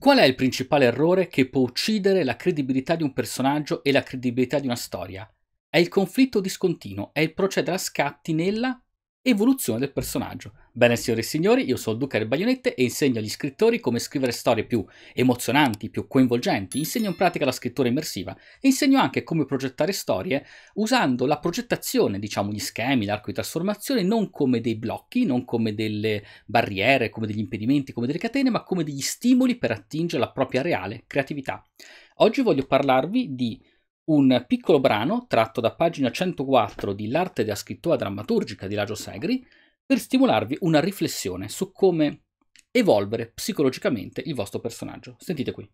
Qual è il principale errore che può uccidere la credibilità di un personaggio e la credibilità di una storia? È il conflitto discontinuo, è il procedere a scatti nella evoluzione del personaggio. Bene signore e signori, io sono Duca del Baionette e insegno agli scrittori come scrivere storie più emozionanti, più coinvolgenti, insegno in pratica la scrittura immersiva e insegno anche come progettare storie usando la progettazione, diciamo gli schemi, l'arco di trasformazione, non come dei blocchi, non come delle barriere, come degli impedimenti, come delle catene, ma come degli stimoli per attingere la propria reale creatività. Oggi voglio parlarvi di un piccolo brano tratto da pagina 104 di L'arte della scrittura drammaturgica di Lagio Segri per stimolarvi una riflessione su come evolvere psicologicamente il vostro personaggio. Sentite qui.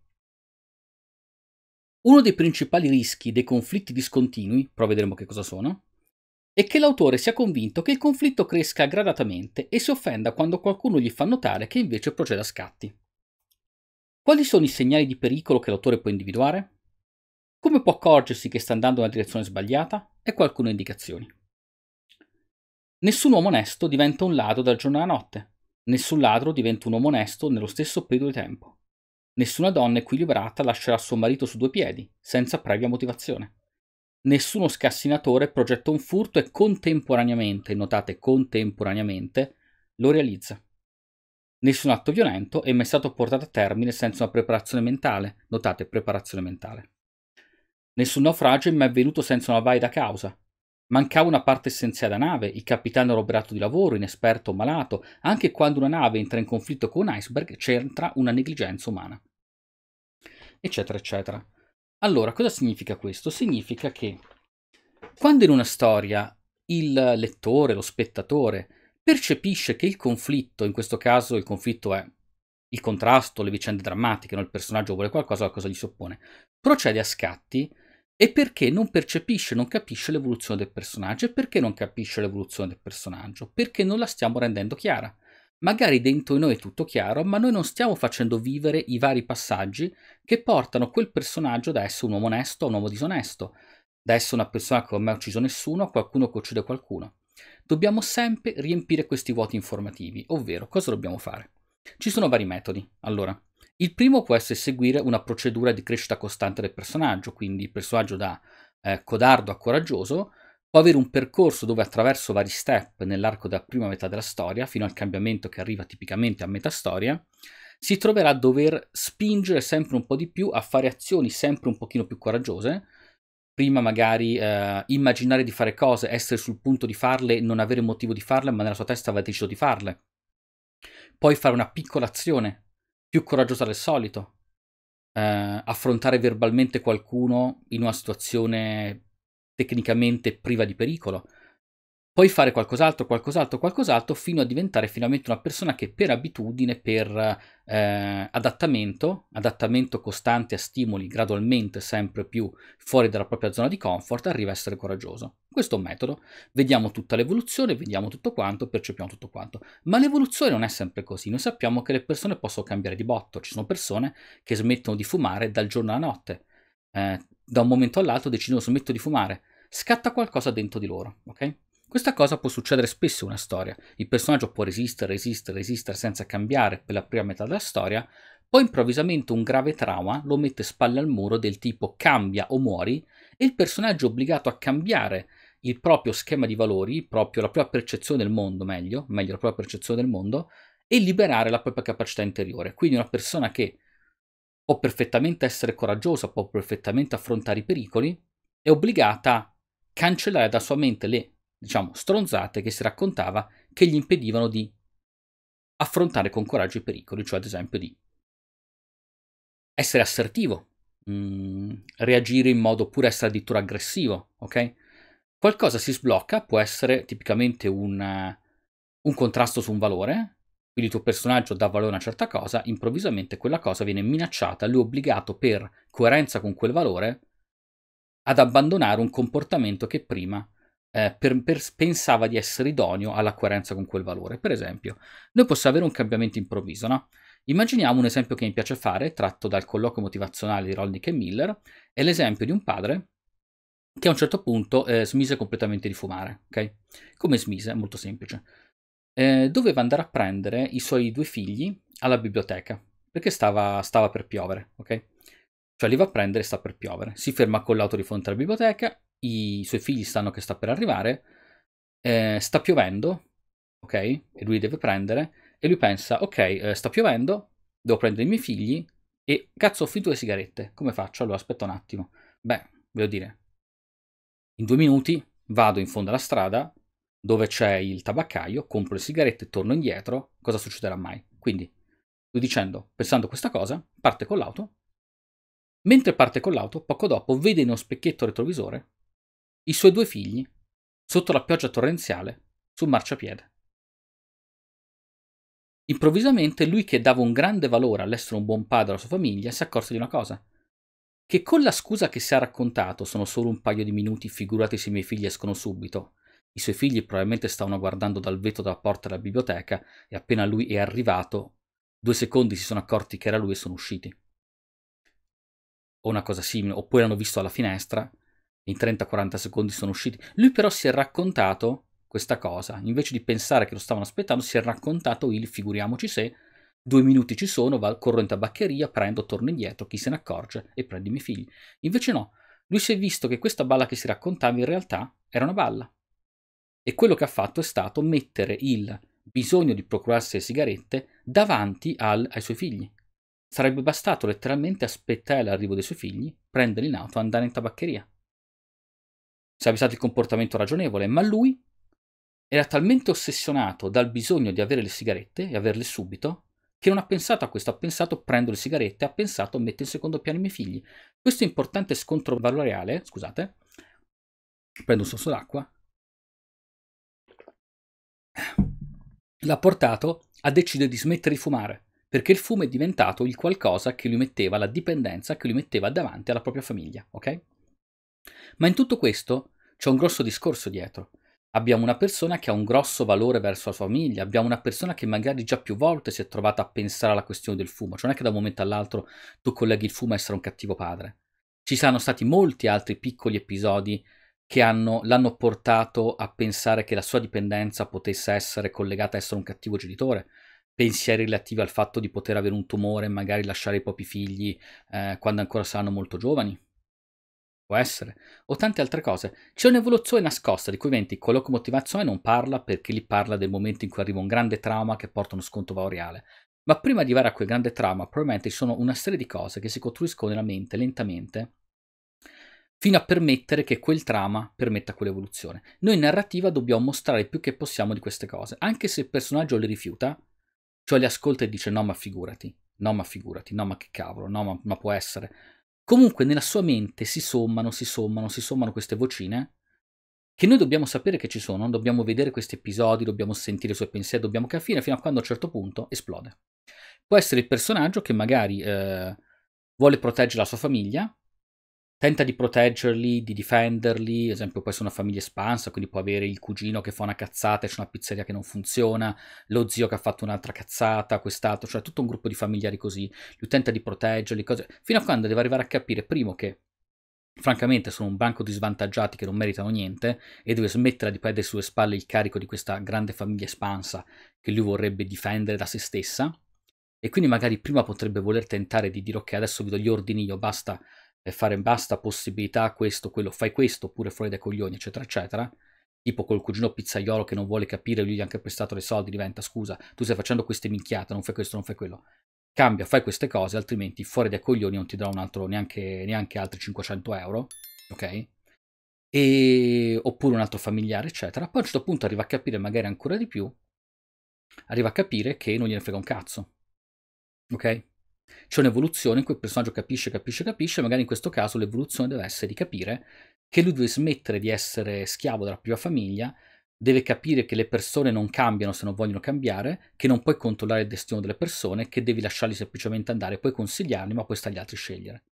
Uno dei principali rischi dei conflitti discontinui, però vedremo che cosa sono, è che l'autore sia convinto che il conflitto cresca gradatamente e si offenda quando qualcuno gli fa notare che invece procede a scatti. Quali sono i segnali di pericolo che l'autore può individuare? Come può accorgersi che sta andando nella direzione sbagliata? Ecco alcune indicazioni. Nessun uomo onesto diventa un ladro dal giorno alla notte. Nessun ladro diventa un uomo onesto nello stesso periodo di tempo. Nessuna donna equilibrata lascerà suo marito su due piedi, senza previa motivazione. Nessuno scassinatore progetta un furto e contemporaneamente, notate contemporaneamente, lo realizza. Nessun atto violento è mai stato portato a termine senza una preparazione mentale, notate preparazione mentale. Nessun naufragio è mai avvenuto senza una valida causa. Mancava una parte essenziale della nave, il capitano era operato di lavoro, inesperto o malato, anche quando una nave entra in conflitto con un iceberg c'entra una negligenza umana. Eccetera, eccetera. Allora, cosa significa questo? Significa che quando in una storia il lettore, lo spettatore, percepisce che il conflitto, in questo caso il conflitto è il contrasto, le vicende drammatiche, no? il personaggio vuole qualcosa, qualcosa gli si oppone, procede a scatti e perché non percepisce, non capisce l'evoluzione del personaggio. E perché non capisce l'evoluzione del personaggio? Perché non la stiamo rendendo chiara. Magari dentro di noi è tutto chiaro, ma noi non stiamo facendo vivere i vari passaggi che portano quel personaggio da essere un uomo onesto a un uomo disonesto, da essere una persona che non ha mai ucciso nessuno a qualcuno che uccide qualcuno. Dobbiamo sempre riempire questi vuoti informativi, ovvero cosa dobbiamo fare? Ci sono vari metodi. Allora, il primo può essere seguire una procedura di crescita costante del personaggio, quindi il personaggio da eh, codardo a coraggioso può avere un percorso dove attraverso vari step nell'arco della prima metà della storia, fino al cambiamento che arriva tipicamente a metà storia, si troverà a dover spingere sempre un po' di più a fare azioni sempre un pochino più coraggiose, prima magari eh, immaginare di fare cose, essere sul punto di farle, non avere motivo di farle, ma nella sua testa aveva deciso di farle. Poi fare una piccola azione più coraggiosa del solito. Eh, affrontare verbalmente qualcuno in una situazione tecnicamente priva di pericolo. Puoi fare qualcos'altro, qualcos'altro, qualcos'altro, fino a diventare finalmente una persona che per abitudine, per eh, adattamento, adattamento costante a stimoli gradualmente sempre più fuori dalla propria zona di comfort, arriva a essere coraggioso. Questo è un metodo, vediamo tutta l'evoluzione, vediamo tutto quanto, percepiamo tutto quanto. Ma l'evoluzione non è sempre così, noi sappiamo che le persone possono cambiare di botto, ci sono persone che smettono di fumare dal giorno alla notte, eh, da un momento all'altro decidono smetto di fumare, scatta qualcosa dentro di loro, ok? Questa cosa può succedere spesso in una storia. Il personaggio può resistere, resistere, resistere senza cambiare per la prima metà della storia, poi improvvisamente un grave trauma lo mette spalle al muro del tipo cambia o muori e il personaggio è obbligato a cambiare il proprio schema di valori, proprio la propria percezione del mondo, meglio, meglio la propria percezione del mondo e liberare la propria capacità interiore. Quindi una persona che può perfettamente essere coraggiosa, può perfettamente affrontare i pericoli, è obbligata a cancellare da sua mente le diciamo, stronzate che si raccontava che gli impedivano di affrontare con coraggio i pericoli, cioè ad esempio di essere assertivo, mh, mm, reagire in modo oppure essere addirittura aggressivo, ok? Qualcosa si sblocca, può essere tipicamente una, un contrasto su un valore, quindi il tuo personaggio dà valore a una certa cosa, improvvisamente quella cosa viene minacciata, lui è obbligato per coerenza con quel valore ad abbandonare un comportamento che prima eh, per, per, pensava di essere idoneo alla coerenza con quel valore. Per esempio, noi possiamo avere un cambiamento improvviso, no? Immaginiamo un esempio che mi piace fare, tratto dal colloquio motivazionale di Rolnick e Miller, è l'esempio di un padre che a un certo punto eh, smise completamente di fumare, ok? Come smise? molto semplice. Eh, doveva andare a prendere i suoi due figli alla biblioteca, perché stava, stava per piovere, ok? Cioè li va a prendere e sta per piovere. Si ferma con l'auto di fronte alla biblioteca, i suoi figli stanno che sta per arrivare, eh, sta piovendo, ok? E lui deve prendere, e lui pensa, ok, eh, sta piovendo, devo prendere i miei figli, e cazzo ho finito le sigarette, come faccio? Allora aspetta un attimo. Beh, voglio dire, in due minuti vado in fondo alla strada, dove c'è il tabaccaio, compro le sigarette, torno indietro, cosa succederà mai? Quindi, lui dicendo, pensando questa cosa, parte con l'auto, Mentre parte con l'auto, poco dopo vede in uno specchietto retrovisore i suoi due figli, sotto la pioggia torrenziale, sul marciapiede. Improvvisamente lui che dava un grande valore all'essere un buon padre alla sua famiglia si accorse di una cosa. Che con la scusa che si è raccontato sono solo un paio di minuti, figurati se i miei figli escono subito. I suoi figli probabilmente stavano guardando dal vetro della porta della biblioteca e appena lui è arrivato, due secondi si sono accorti che era lui e sono usciti. O una cosa simile, oppure l'hanno visto alla finestra in 30-40 secondi sono usciti. Lui però si è raccontato questa cosa, invece di pensare che lo stavano aspettando, si è raccontato il figuriamoci se, due minuti ci sono, va, corro in tabaccheria, prendo, torno indietro, chi se ne accorge e prendo i miei figli. Invece no, lui si è visto che questa balla che si raccontava in realtà era una balla. E quello che ha fatto è stato mettere il bisogno di procurarsi le sigarette davanti al, ai suoi figli. Sarebbe bastato letteralmente aspettare l'arrivo dei suoi figli, prenderli in auto e andare in tabaccheria sarebbe stato il comportamento ragionevole, ma lui era talmente ossessionato dal bisogno di avere le sigarette e averle subito che non ha pensato a questo, ha pensato prendo le sigarette, ha pensato metto in secondo piano i miei figli. Questo importante scontro valoriale, scusate, prendo un sorso d'acqua, l'ha portato a decidere di smettere di fumare, perché il fumo è diventato il qualcosa che lui metteva, la dipendenza che lui metteva davanti alla propria famiglia, ok? Ma in tutto questo c'è un grosso discorso dietro. Abbiamo una persona che ha un grosso valore verso la famiglia, abbiamo una persona che magari già più volte si è trovata a pensare alla questione del fumo, cioè non è che da un momento all'altro tu colleghi il fumo a essere un cattivo padre. Ci saranno stati molti altri piccoli episodi che hanno, l'hanno portato a pensare che la sua dipendenza potesse essere collegata a essere un cattivo genitore, pensieri relativi al fatto di poter avere un tumore e magari lasciare i propri figli eh, quando ancora saranno molto giovani. Può essere. O tante altre cose. C'è un'evoluzione nascosta di cui Venti con motivazione non parla perché gli parla del momento in cui arriva un grande trauma che porta uno sconto valoriale. Ma prima di arrivare a quel grande trauma, probabilmente ci sono una serie di cose che si costruiscono nella mente lentamente fino a permettere che quel trauma permetta quell'evoluzione. Noi in narrativa dobbiamo mostrare più che possiamo di queste cose, anche se il personaggio le rifiuta, cioè le ascolta e dice no ma figurati, no ma figurati, no ma che cavolo, no ma, ma può essere, Comunque nella sua mente si sommano, si sommano, si sommano queste vocine che noi dobbiamo sapere che ci sono, dobbiamo vedere questi episodi, dobbiamo sentire i suoi pensieri, dobbiamo capire fino a quando a un certo punto esplode. Può essere il personaggio che magari eh, vuole proteggere la sua famiglia, tenta di proteggerli, di difenderli, ad esempio può essere una famiglia espansa, quindi può avere il cugino che fa una cazzata e c'è una pizzeria che non funziona, lo zio che ha fatto un'altra cazzata, quest'altro, cioè tutto un gruppo di familiari così, lui tenta di proteggerli, cose, fino a quando deve arrivare a capire, primo, che francamente sono un banco di svantaggiati che non meritano niente e deve smettere di prendere sulle spalle il carico di questa grande famiglia espansa che lui vorrebbe difendere da se stessa, e quindi magari prima potrebbe voler tentare di dire ok adesso vi do gli ordini io basta e fare basta possibilità questo, quello, fai questo oppure fuori dai coglioni, eccetera, eccetera. Tipo col cugino pizzaiolo che non vuole capire, lui gli ha anche prestato dei soldi, diventa scusa, tu stai facendo queste minchiate, non fai questo, non fai quello. Cambia, fai queste cose, altrimenti fuori dai coglioni non ti darò un altro, neanche, neanche altri 500 euro, ok? E, oppure un altro familiare, eccetera. Poi a un certo punto arriva a capire magari ancora di più, arriva a capire che non gliene frega un cazzo, ok? C'è un'evoluzione in cui il personaggio capisce, capisce, capisce, magari in questo caso l'evoluzione deve essere di capire che lui deve smettere di essere schiavo della propria famiglia, deve capire che le persone non cambiano se non vogliono cambiare, che non puoi controllare il destino delle persone, che devi lasciarli semplicemente andare, puoi consigliarli, ma puoi stare agli altri scegliere.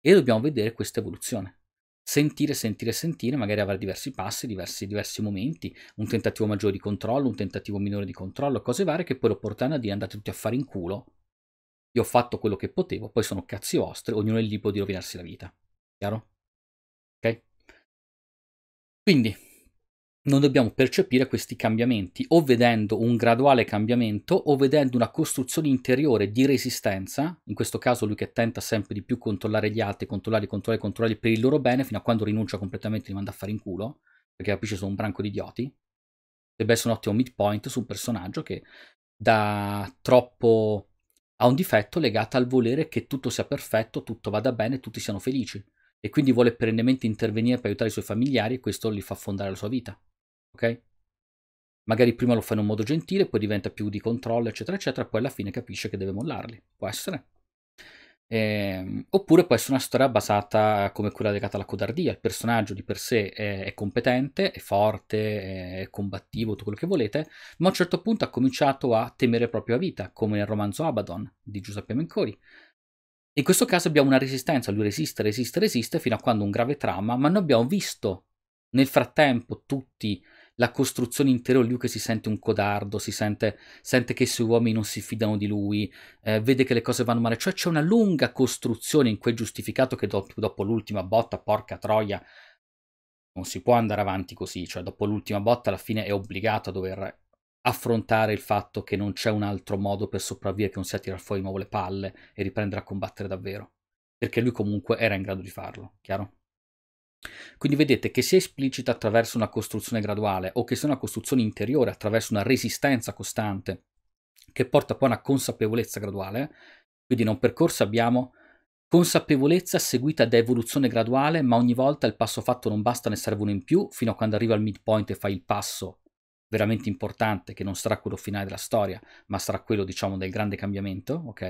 E dobbiamo vedere questa evoluzione sentire, sentire, sentire, magari avere diversi passi, diversi, diversi, momenti, un tentativo maggiore di controllo, un tentativo minore di controllo, cose varie che poi lo portano a dire andate tutti a fare in culo io ho fatto quello che potevo, poi sono cazzi vostri, ognuno è libero di rovinarsi la vita. Chiaro? Ok? Quindi non dobbiamo percepire questi cambiamenti o vedendo un graduale cambiamento o vedendo una costruzione interiore di resistenza, in questo caso lui che tenta sempre di più controllare gli altri, controllare, controllare, controllare per il loro bene, fino a quando rinuncia completamente e li manda a fare in culo, perché capisce sono un branco di idioti. Deve essere un ottimo midpoint su un personaggio che da troppo ha un difetto legato al volere che tutto sia perfetto, tutto vada bene, tutti siano felici e quindi vuole perennemente intervenire per aiutare i suoi familiari e questo gli fa fondare la sua vita. Ok? Magari prima lo fa in un modo gentile, poi diventa più di controllo, eccetera, eccetera, poi alla fine capisce che deve mollarli. Può essere. Eh, oppure può essere una storia basata come quella legata alla codardia, il personaggio di per sé è, è, competente, è forte, è combattivo, tutto quello che volete, ma a un certo punto ha cominciato a temere proprio la vita, come nel romanzo Abaddon di Giuseppe Mencori. In questo caso abbiamo una resistenza, lui resiste, resiste, resiste fino a quando un grave trauma, ma noi abbiamo visto nel frattempo tutti la costruzione intera, Luke si sente un codardo, si sente, sente, che i suoi uomini non si fidano di lui, eh, vede che le cose vanno male, cioè c'è una lunga costruzione in quel giustificato che do- dopo l'ultima botta, porca troia, non si può andare avanti così, cioè dopo l'ultima botta alla fine è obbligato a dover affrontare il fatto che non c'è un altro modo per sopravvivere che non sia tirare fuori di nuovo le palle e riprendere a combattere davvero, perché lui comunque era in grado di farlo, chiaro? Quindi vedete che sia esplicita attraverso una costruzione graduale o che sia una costruzione interiore attraverso una resistenza costante che porta poi a una consapevolezza graduale, quindi in un percorso abbiamo consapevolezza seguita da evoluzione graduale, ma ogni volta il passo fatto non basta, ne serve uno in più, fino a quando arriva al midpoint e fai il passo veramente importante, che non sarà quello finale della storia, ma sarà quello, diciamo, del grande cambiamento, ok?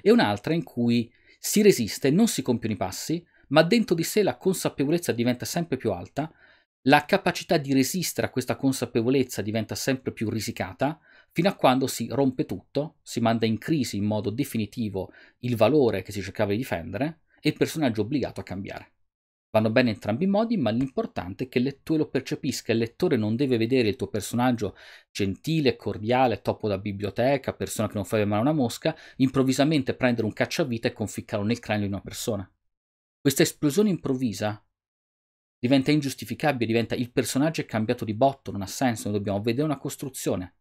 E un'altra in cui si resiste, non si compiono i passi, ma dentro di sé la consapevolezza diventa sempre più alta, la capacità di resistere a questa consapevolezza diventa sempre più risicata, fino a quando si rompe tutto, si manda in crisi in modo definitivo il valore che si cercava di difendere e il personaggio è obbligato a cambiare. Vanno bene entrambi i modi, ma l'importante è che il lettore lo percepisca. Il lettore non deve vedere il tuo personaggio gentile, cordiale, topo da biblioteca, persona che non fa mai una mosca, improvvisamente prendere un cacciavite e conficcarlo nel cranio di una persona. Questa esplosione improvvisa diventa ingiustificabile, diventa il personaggio è cambiato di botto, non ha senso, noi dobbiamo vedere una costruzione.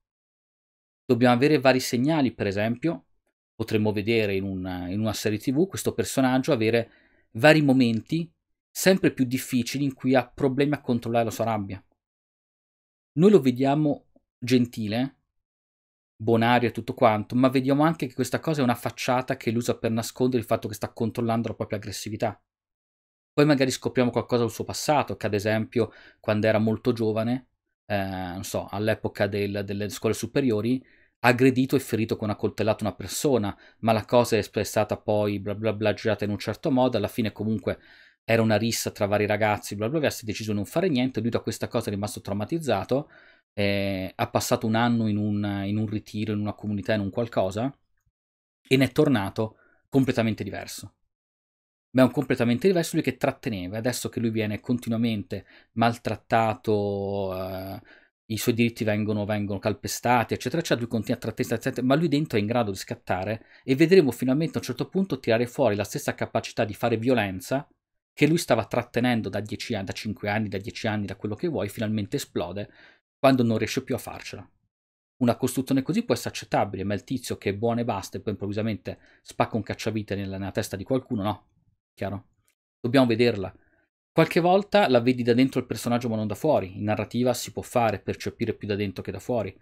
Dobbiamo avere vari segnali, per esempio, potremmo vedere in una, in una serie tv questo personaggio avere vari momenti sempre più difficili in cui ha problemi a controllare la sua rabbia. Noi lo vediamo gentile, bonario e tutto quanto, ma vediamo anche che questa cosa è una facciata che lui usa per nascondere il fatto che sta controllando la propria aggressività. Poi magari scopriamo qualcosa del suo passato, che ad esempio quando era molto giovane, eh, non so, all'epoca del, delle scuole superiori, ha aggredito e ferito con una coltellata una persona, ma la cosa è stata poi bla bla bla girata in un certo modo, alla fine comunque era una rissa tra vari ragazzi, bla bla bla, si è deciso di non fare niente, lui da questa cosa è rimasto traumatizzato, eh, ha passato un anno in un, in un ritiro, in una comunità, in un qualcosa, e ne è tornato completamente diverso ma è un completamente diverso lui che tratteneva. Adesso che lui viene continuamente maltrattato, eh, i suoi diritti vengono, vengono, calpestati, eccetera, eccetera, lui continua a trattenere, ma lui dentro è in grado di scattare e vedremo finalmente a un certo punto tirare fuori la stessa capacità di fare violenza che lui stava trattenendo da, 10 anni, da 5 anni, da 10 anni, da quello che vuoi, finalmente esplode quando non riesce più a farcela. Una costruzione così può essere accettabile, ma il tizio che è buono e basta e poi improvvisamente spacca un cacciavite nella, nella testa di qualcuno, no, chiaro? Dobbiamo vederla. Qualche volta la vedi da dentro il personaggio ma non da fuori. In narrativa si può fare, percepire più da dentro che da fuori.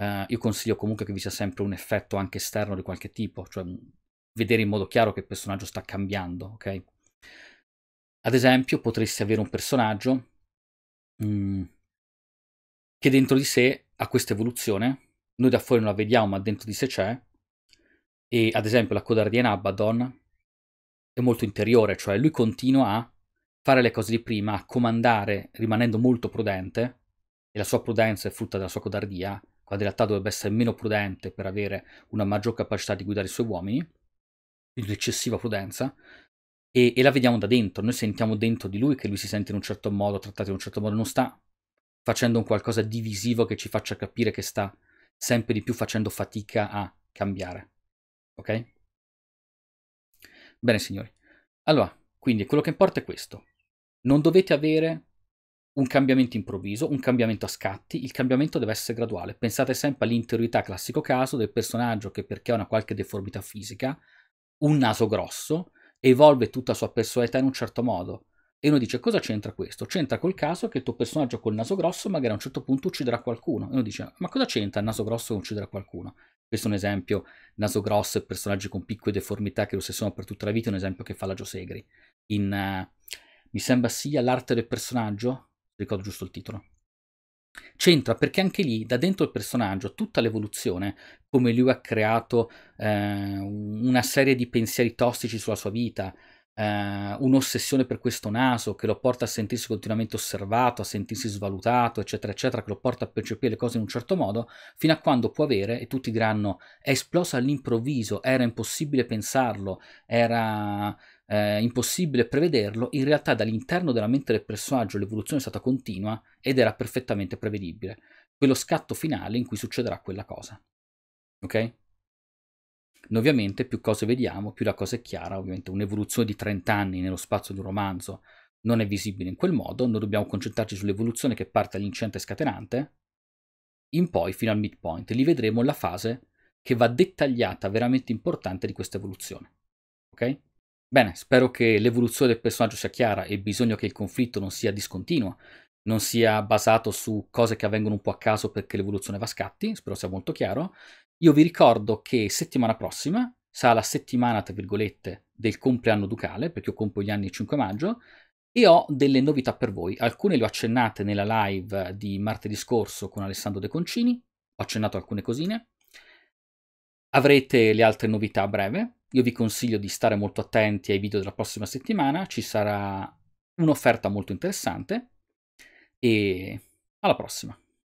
Uh, io consiglio comunque che vi sia sempre un effetto anche esterno di qualche tipo, cioè mm, vedere in modo chiaro che il personaggio sta cambiando, ok? Ad esempio, potresti avere un personaggio mm, che dentro di sé ha questa evoluzione, noi da fuori non la vediamo, ma dentro di sé c'è. E ad esempio la codardia in Abaddon è molto interiore, cioè lui continua a fare le cose di prima, a comandare rimanendo molto prudente, e la sua prudenza è frutta della sua codardia, quando in realtà dovrebbe essere meno prudente per avere una maggior capacità di guidare i suoi uomini, quindi eccessiva prudenza, e, e la vediamo da dentro, noi sentiamo dentro di lui che lui si sente in un certo modo, trattato in un certo modo, non sta facendo un qualcosa di visivo che ci faccia capire che sta sempre di più facendo fatica a cambiare. Ok? Bene, signori. Allora, quindi quello che importa è questo. Non dovete avere un cambiamento improvviso, un cambiamento a scatti, il cambiamento deve essere graduale. Pensate sempre all'interiorità, classico caso, del personaggio che perché ha una qualche deformità fisica, un naso grosso, evolve tutta la sua personalità in un certo modo. E uno dice cosa c'entra questo? C'entra col caso che il tuo personaggio col naso grosso magari a un certo punto ucciderà qualcuno. E uno dice ma cosa c'entra il naso grosso che ucciderà qualcuno? Questo è un esempio, naso grosso e personaggi con piccole deformità che lo stesso per tutta la vita, è un esempio che fa la Giosegri. In, uh, mi sembra sia l'arte del personaggio, ricordo giusto il titolo. C'entra perché anche lì, da dentro il personaggio, tutta l'evoluzione, come lui ha creato eh, una serie di pensieri tossici sulla sua vita, eh, un'ossessione per questo naso che lo porta a sentirsi continuamente osservato, a sentirsi svalutato, eccetera, eccetera, che lo porta a percepire le cose in un certo modo, fino a quando può avere, e tutti diranno, è esplosa all'improvviso, era impossibile pensarlo, era eh, impossibile prevederlo, in realtà dall'interno della mente del personaggio l'evoluzione è stata continua ed era perfettamente prevedibile. Quello scatto finale in cui succederà quella cosa. Ok? Noi ovviamente più cose vediamo, più la cosa è chiara, ovviamente un'evoluzione di 30 anni nello spazio di un romanzo non è visibile in quel modo, noi dobbiamo concentrarci sull'evoluzione che parte dall'incidente scatenante in poi fino al midpoint, lì vedremo la fase che va dettagliata, veramente importante di questa evoluzione. Ok? Bene, spero che l'evoluzione del personaggio sia chiara e il bisogno che il conflitto non sia discontinuo, non sia basato su cose che avvengono un po' a caso perché l'evoluzione va a scatti, spero sia molto chiaro. Io vi ricordo che settimana prossima sarà la settimana, tra virgolette, del compleanno ducale, perché io compro gli anni il 5 maggio, e ho delle novità per voi. Alcune le ho accennate nella live di martedì scorso con Alessandro De Concini, ho accennato alcune cosine. Avrete le altre novità a breve. Io vi consiglio di stare molto attenti ai video della prossima settimana, ci sarà un'offerta molto interessante e alla prossima.